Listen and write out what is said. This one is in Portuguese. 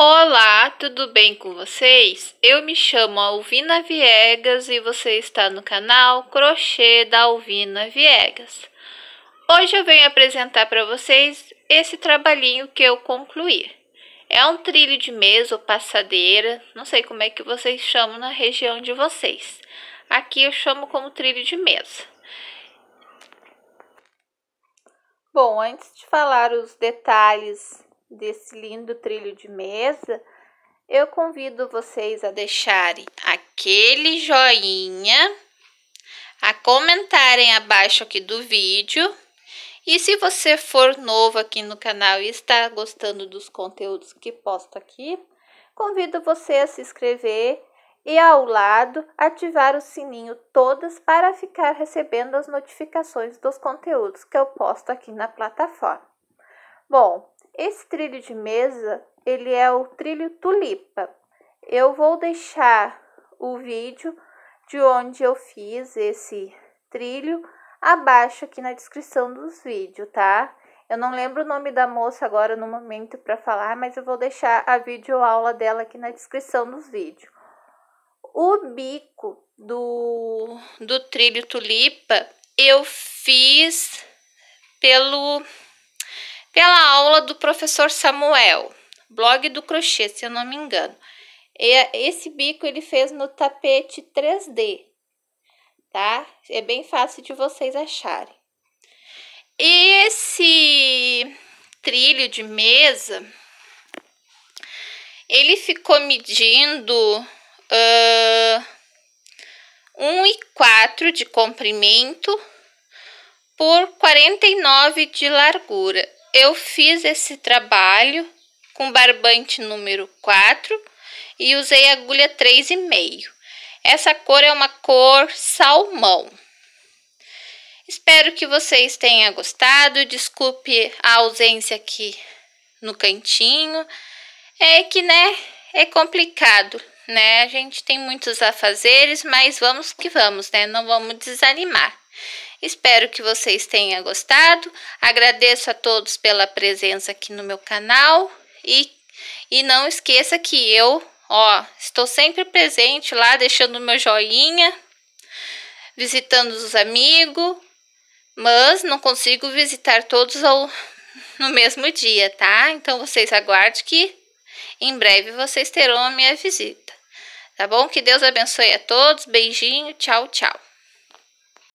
Olá, tudo bem com vocês? Eu me chamo Alvina Viegas e você está no canal Crochê da Alvina Viegas. Hoje eu venho apresentar para vocês esse trabalhinho que eu concluí. É um trilho de mesa ou passadeira, não sei como é que vocês chamam na região de vocês. Aqui eu chamo como trilho de mesa. Bom, antes de falar os detalhes desse lindo trilho de mesa, eu convido vocês a deixarem aquele joinha, a comentarem abaixo aqui do vídeo. E se você for novo aqui no canal e está gostando dos conteúdos que posto aqui, convido você a se inscrever e ao lado ativar o sininho todas para ficar recebendo as notificações dos conteúdos que eu posto aqui na plataforma. Bom, esse trilho de mesa, ele é o trilho tulipa. Eu vou deixar o vídeo de onde eu fiz esse trilho abaixo aqui na descrição dos vídeos, tá? Eu não lembro o nome da moça agora no momento para falar, mas eu vou deixar a videoaula dela aqui na descrição dos vídeos. O bico do, do trilho tulipa eu fiz pelo pela aula do professor Samuel, blog do crochê, se eu não me engano. Esse bico ele fez no tapete 3D, tá? É bem fácil de vocês acharem. Esse trilho de mesa, ele ficou medindo uh, 1,4 de comprimento por 49 de largura eu fiz esse trabalho com barbante número 4 e usei agulha 3,5. Essa cor é uma cor salmão. Espero que vocês tenham gostado. Desculpe a ausência aqui no cantinho. É que, né, é complicado, né? A gente tem muitos afazeres, mas vamos que vamos, né? Não vamos desanimar. Espero que vocês tenham gostado. Agradeço a todos pela presença aqui no meu canal e, e não esqueça que eu, ó, estou sempre presente lá, deixando meu joinha, visitando os amigos, mas não consigo visitar todos ao, no mesmo dia, tá? Então vocês aguardem que em breve vocês terão a minha visita. Tá bom? Que Deus abençoe a todos. Beijinho, tchau, tchau.